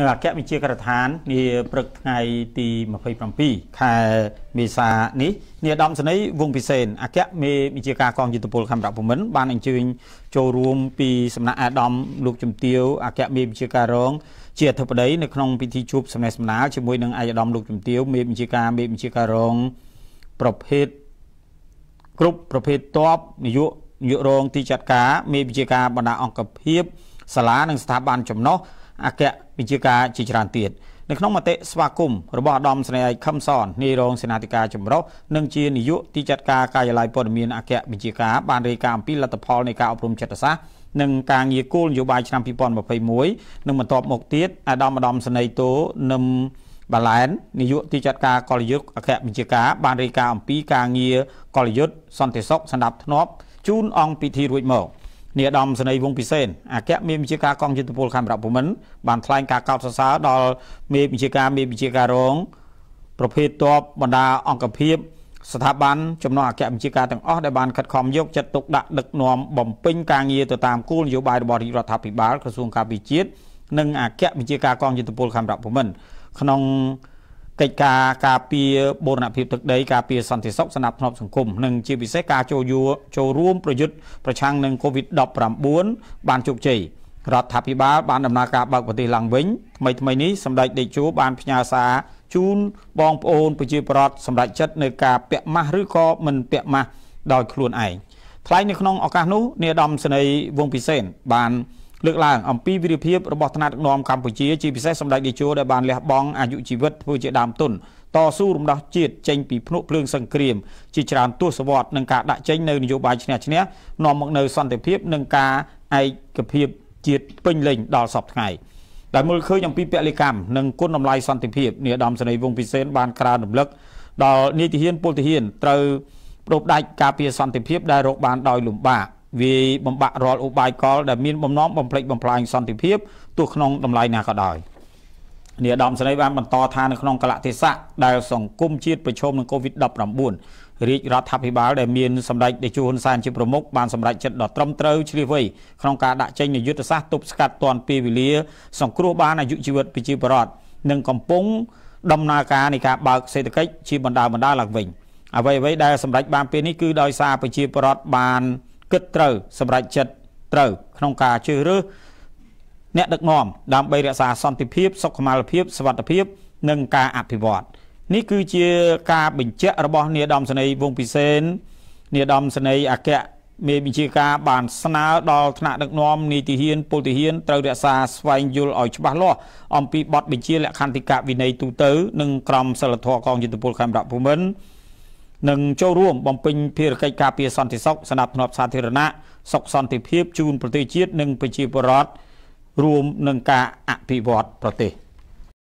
នៅអគ្គវិជាការដ្ឋាននាព្រឹកថ្ងៃទី27ខែមេសានេះនាយឧត្តមសេនីយ៍វងពិសេនអគ្គមេវិជាការកងយុទ្ធពលខេមរៈភូមិន្ទបានអញ្ជើញចូលរួមពីសំណាក់អាដាមលោកជំទាវអគ្គមេវិជាការរងជាអធិបតីនៅក្នុងពិធីជួបសំណេះសម្ណាលជាមួយនឹងអាយដាមលោកជំទាវមេវិជាការមេវិជាការរងប្រភេទគ្រប់ប្រភេទតបនយោបាយនយោបាយរង ទីចាត់ការមេវិជាការបណ្ដាអង្គភាព សាលានិងស្ថាប័នចំណោះអគ្គវិជាការជាច្រើនទៀតនៅក្នុងមតិស្វាគមន៍របស់អាដាមស្នេហ៍ខឹមសននាយរងសេនាធិការចម្រុះនិងជានាយកទីចាត់ការការិយាល័យព័ត៌មានអគ្គវិជាការបានរាយការណ៍អំពីលទ្ធផលនៃការអប់រំចិត្តសាស្ត្រនិងការងារគោលនយោបាយឆ្នាំ2021និងបន្ទាប់មកទៀតអាដាមអាដាមស្នេហ៍តូនឹមបាឡែននាយកទីចាត់ការកលយុទ្ធអគ្គវិជាការបានរាយការណ៍អំពីការងារកលយុទ្ធសន្តិសុខសម្ដាប់ធ្នាប់ ជូនអង្គពិធីរួចមក។នាយឧត្តមសេនីយ៍វងពិសេនអគ្គមេបញ្ជាការកងយុទ្ធពលខេមរៈភូមិន្ទបានថ្លែងការកោតសរសើរដល់មេបញ្ជាការមេបញ្ជាការរងប្រភេទតបបណ្ដាអង្គភាពស្ថាប័នចំណងអគ្គបញ្ជាការទាំងអស់ដែលបានខិតខំយកចិត្តទុកដាក់ដឹកនាំបំពេញការងារទៅតាមគោលនយោបាយរបស់រដ្ឋាភិបាលក្រសួងការពារជាតិនិងអគ្គបញ្ជាការកងយុទ្ធពលខេមរៈភូមិន្ទក្នុងកិច្ចការការពារបូរណភាពទឹកដីការពារសន្តិសុខស្នាប់ធ្នាប់សង្គមនិងជាពិសេសការចូលយោចូលរួមប្រយុទ្ធប្រឆាំងនឹង COVID-19 បានជោគជ័យរដ្ឋាភិបាលបានដំណើរការបើកប្រទេសឡើងវិញថ្មីថ្មីនេះសម្ដេចតេជោបានផ្ញើសារជូនបងប្អូនប្រជាពលរដ្ឋសម្រាប់ចិត្តនៅការពាក់ម៉ាស់ឬក៏មិនពាក់ម៉ាស់ដោយខ្លួនឯងថ្លែងនៅក្នុងឱកាសនោះ នាយឧត្តមសេនីយ៍វងពិសេនបានលើកឡើងអំពីវិរិភាពរបស់ថ្នាក់ដឹកនាំកម្ពុជាជាពិសេសសម្ដេចតេជោដែលបានលះបង់អាយុជីវិតធ្វើជាដើមទុនតស៊ូរំដោះជាតិចេញពីភ្នក់ភ្លើងសង្គ្រាម ជាច្រើនទសវត្សនឹងការដាក់ចេញនៅនយោបាយឈ្នះឈ្នះនាំមកនៅសន្តិភាពនិងការឯកភាព ជាតិពេញលេញដល់សពថ្ងៃដែលមើលឃើញអំពីពលិកម្មនិងគុណតម្លៃសន្តិភាពនាយឧត្តមសេនីយ៍វង្សពិសេនបានក្រើនរំលឹកដល់នាយទាហានពលទាហានត្រូវប្រោបដាច់ការពារសន្តិភាពដែលរកបានដោយលំបាកវាយបំបាក់រាល់ឧបាយកលដែលមានបំណងបំផ្លិចបំផ្លាញសន្តិភាពទោះក្នុងតម្លៃណាក៏ដោយនាយឧត្តមសេនីយ៍បានបន្តថានៅក្នុងកលៈទេសៈដែលសង្គមជាតិប្រឈមនឹង COVID-19 រាជរដ្ឋាភិបាលដែលមានសម្ដេចតេជោហ៊ុនសែនជាប្រមុខបានសម្រេចចិត្តដ៏ត្រឹមត្រូវជ្រាលវៃក្នុងការដាក់ចេញនូវយុទ្ធសាស្ត្រទប់ស្កាត់ទាន់ពេលវេលាសង្គ្រោះបានអាយុជីវិតប្រជាពលរដ្ឋនិងកំពុងដំណើរការនៃការបើកសេដ្ឋកិច្ចជាបណ្ដាបណ្ដាឡើងវិញអ្វីអ្វីដែលសម្រេចបាន ពេលនេះគឺដោយសារប្រជាពលរដ្ឋបានគិតត្រូវសម្រេចចិត្តត្រូវក្នុងការជ្រើសរើសអ្នកដឹកនាំដើម្បីរក្សាសន្តិភាពសុខុមាលភាពសុវត្ថិភាព និងការអភិវឌ្ឍនេះគឺជាការ បញ្ជាក់របស់នាយឧត្តមសេនីយ៍វងពិសេននាយឧត្តមសេនីយ៍អគ្គមេបញ្ជាការបានស្នើដល់ថ្នាក់ដឹកនាំនីតិហានពលទាហានត្រូវរក្សាស្វែងយល់ឲ្យច្បាស់លាស់អំពីបទបញ្ជាលក្ខន្តិកៈវិន័យទូទៅនិងក្រមសីលធម៌កងយុទ្ធពលខេមរៈភូមិន្ទនិងចូលរួមបំពេញភារកិច្ចការពារសន្តិសុខសណ្ដាប់ធ្នាប់សាធារណៈសុខសន្តិភាពជូនប្រទេសជាតិនិងប្រជាពលរដ្ឋរួមនឹងការអភិវឌ្ឍប្រទេស។